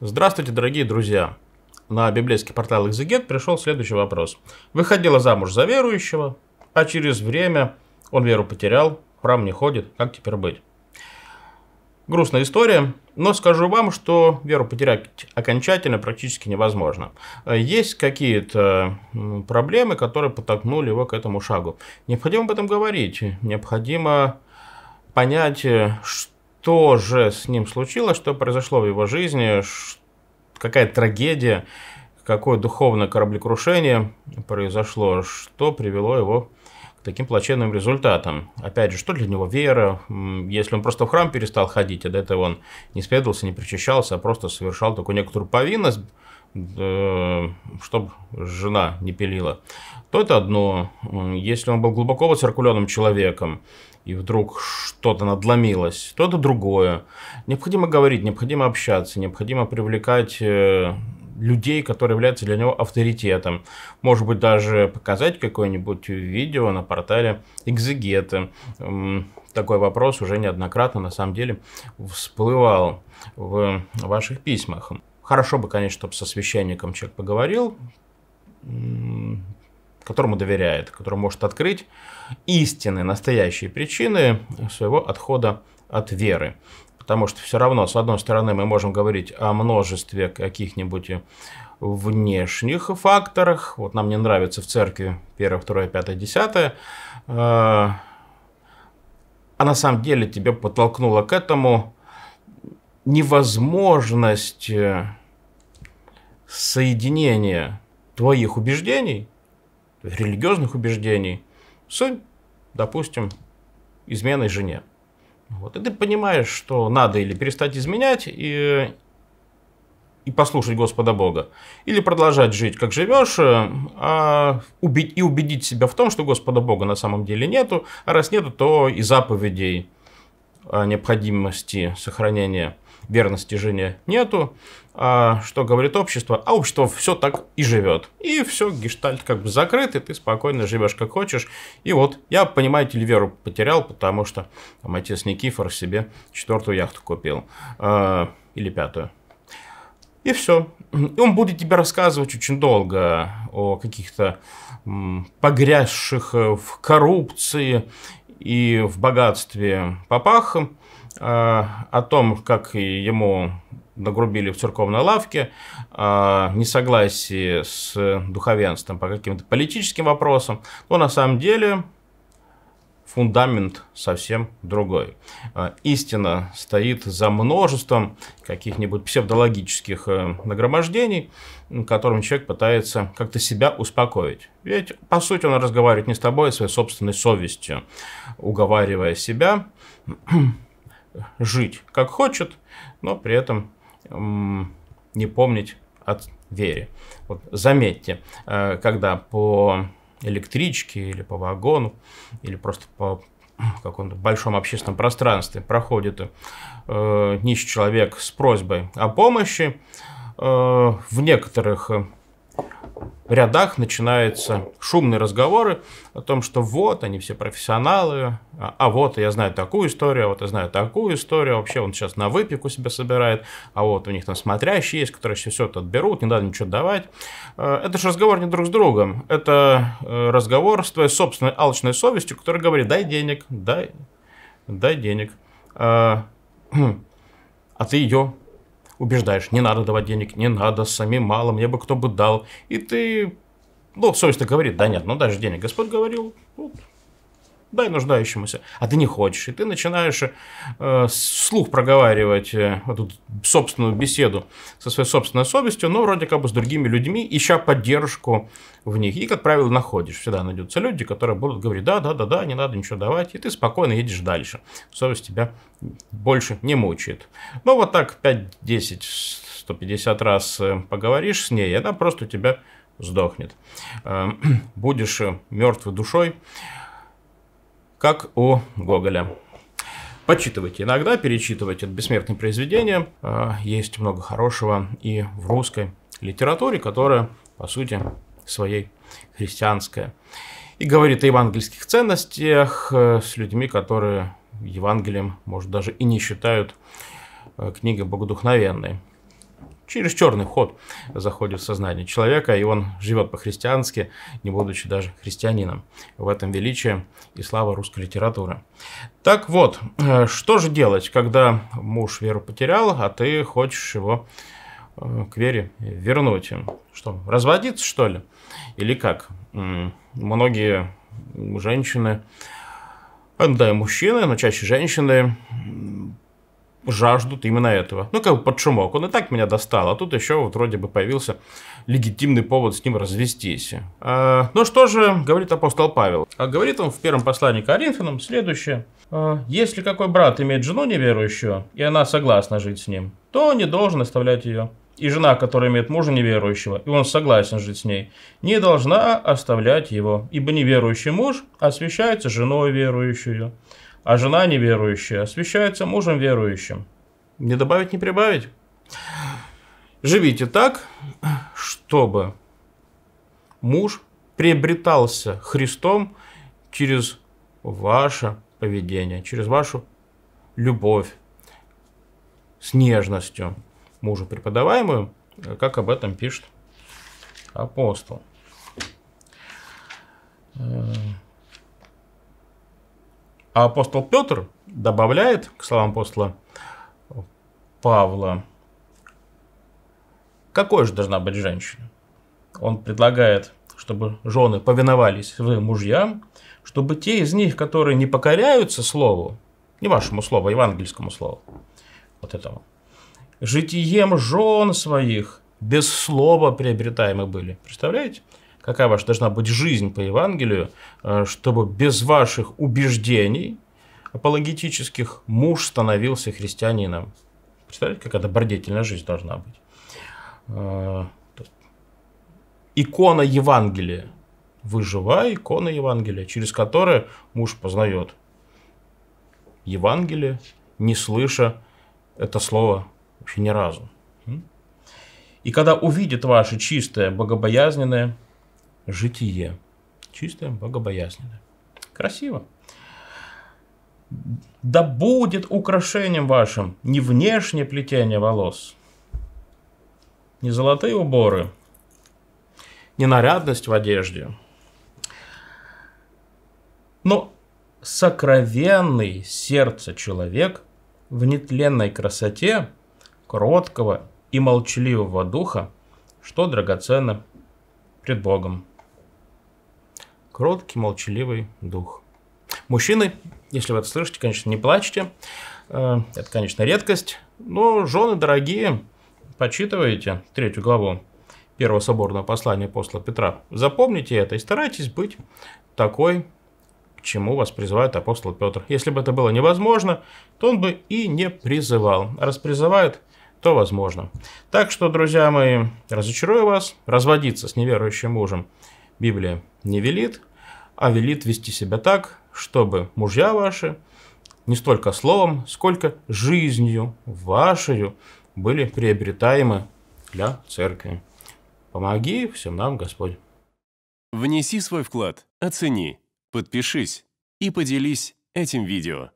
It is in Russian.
Здравствуйте, дорогие друзья! На библейский портал «Экзегет» пришел следующий вопрос. Выходила замуж за верующего, а через время он веру потерял, в храм не ходит, как теперь быть? Грустная история, но скажу вам, что веру потерять окончательно практически невозможно. Есть какие-то проблемы, которые подтолкнули его к этому шагу. Необходимо об этом говорить, необходимо понять, что что же с ним случилось, что произошло в его жизни, какая трагедия, какое духовное кораблекрушение произошло, что привело его к таким плачевным результатам. Опять же, что для него вера, если он просто в храм перестал ходить, а до этого он не исповедовался, не причащался, а просто совершал такую некоторую повинность, Э, чтобы жена не пилила, то это одно. Если он был глубоко воциркуленным человеком, и вдруг что-то надломилось, то это другое. Необходимо говорить, необходимо общаться, необходимо привлекать э, людей, которые являются для него авторитетом. Может быть, даже показать какое-нибудь видео на портале экзегеты. Такой вопрос уже неоднократно, на самом деле, всплывал в ваших письмах. Хорошо бы, конечно, чтобы со священником человек поговорил, которому доверяет, который может открыть истины, настоящие причины своего отхода от веры. Потому что все равно, с одной стороны, мы можем говорить о множестве каких-нибудь внешних факторах. Вот нам не нравится в церкви 1, 2, 5, 10. А на самом деле тебя подтолкнуло к этому невозможность э, соединения твоих убеждений, религиозных убеждений, с, допустим, изменой жене. Вот. И ты понимаешь, что надо или перестать изменять и, и послушать Господа Бога, или продолжать жить, как живешь, э, а убедить, и убедить себя в том, что Господа Бога на самом деле нету, а раз нету, то и заповедей необходимости сохранения верности жене нету. А что говорит общество? А общество все так и живет. И все, гештальт как бы закрыт, и ты спокойно живешь как хочешь. И вот я, понимаете ли, веру потерял, потому что там, отец Никифор себе четвертую яхту купил. А, или пятую. И все. И он будет тебе рассказывать очень долго о каких-то погрязших э, в коррупции и в богатстве папах, а, о том, как ему нагрубили в церковной лавке, а, несогласие с духовенством по каким-то политическим вопросам, но на самом деле фундамент совсем другой. А, истина стоит за множеством каких-нибудь псевдологических э, нагромождений, которым человек пытается как-то себя успокоить. Ведь, по сути, он разговаривает не с тобой, а своей собственной совестью, уговаривая себя жить как хочет, но при этом не помнить о вере. Вот заметьте, э, когда по электричке или по вагону, или просто по каком-то большом общественном пространстве проходит э, нищий человек с просьбой о помощи, э, в некоторых рядах начинаются шумные разговоры о том, что вот, они все профессионалы, а, а, вот я знаю такую историю, а вот я знаю такую историю, вообще он сейчас на выпеку себя собирает, а вот у них там смотрящие есть, которые все, все это отберут, не надо ничего давать. Э, это же разговор не друг с другом, это э, разговор с твоей собственной алчной совестью, которая говорит, дай денег, дай, дай денег. Э, а ты ее убеждаешь, не надо давать денег, не надо, сами мало, мне бы кто бы дал. И ты, ну, совесть говорит, да нет, ну даже денег Господь говорил, вот, дай нуждающемуся, а ты не хочешь. И ты начинаешь э, слух проговаривать э, эту собственную беседу со своей собственной совестью, но вроде как бы с другими людьми, ища поддержку в них. И, как правило, находишь. Всегда найдутся люди, которые будут говорить, да, да, да, да, не надо ничего давать, и ты спокойно едешь дальше. Совесть тебя больше не мучает. Ну, вот так 5, 10, 150 раз э, поговоришь с ней, и она просто у тебя сдохнет. Э, будешь э, мертвой душой, как у Гоголя. Почитывайте иногда, перечитывайте это бессмертное произведение. А, есть много хорошего и в русской литературе, которая, по сути, своей христианская. И говорит о евангельских ценностях э, с людьми, которые Евангелием, может, даже и не считают э, книгой богодухновенной через черный ход заходит в сознание человека, и он живет по-христиански, не будучи даже христианином. В этом величие и слава русской литературы. Так вот, э, что же делать, когда муж веру потерял, а ты хочешь его э, к вере вернуть? Что, разводиться, что ли? Или как? Многие женщины, да и мужчины, но чаще женщины жаждут именно этого. Ну, как бы под шумок. Он и так меня достал, а тут еще вот вроде бы появился легитимный повод с ним развестись. А, ну что же говорит апостол Павел? А говорит он в первом послании к Коринфянам следующее. «А, Если какой брат имеет жену неверующую, и она согласна жить с ним, то он не должен оставлять ее. И жена, которая имеет мужа неверующего, и он согласен жить с ней, не должна оставлять его, ибо неверующий муж освящается женой верующую а жена неверующая освящается мужем верующим. Не добавить, не прибавить. Живите так, чтобы муж приобретался Христом через ваше поведение, через вашу любовь с нежностью мужу преподаваемую, как об этом пишет апостол. Э, а апостол Петр добавляет к словам апостола Павла, какой же должна быть женщина? Он предлагает, чтобы жены повиновались своим мужьям, чтобы те из них, которые не покоряются слову, не вашему слову, а евангельскому слову, вот этому, житием жен своих без слова приобретаемы были. Представляете? какая ваша должна быть жизнь по Евангелию, э, чтобы без ваших убеждений апологетических муж становился христианином. Представляете, какая добродетельная жизнь должна быть. Э, икона Евангелия. Вы икона Евангелия, через которую муж познает Евангелие, не слыша это слово вообще ни разу. И когда увидит ваше чистое, богобоязненное, житие. Чистое богобоязненное. Красиво. Да будет украшением вашим не внешнее плетение волос, не золотые уборы, не нарядность в одежде, но сокровенный сердце человек в нетленной красоте кроткого и молчаливого духа, что драгоценно пред Богом кроткий, молчаливый дух. Мужчины, если вы это слышите, конечно, не плачьте. Э, это, конечно, редкость. Но жены дорогие, почитывайте третью главу первого соборного послания апостола Петра. Запомните это и старайтесь быть такой, к чему вас призывает апостол Петр. Если бы это было невозможно, то он бы и не призывал. А раз призывает, то возможно. Так что, друзья мои, разочарую вас, разводиться с неверующим мужем Библия не велит, а велит вести себя так, чтобы мужья ваши не столько словом, сколько жизнью вашей были приобретаемы для церкви. Помоги всем нам, Господь. Внеси свой вклад, оцени, подпишись и поделись этим видео.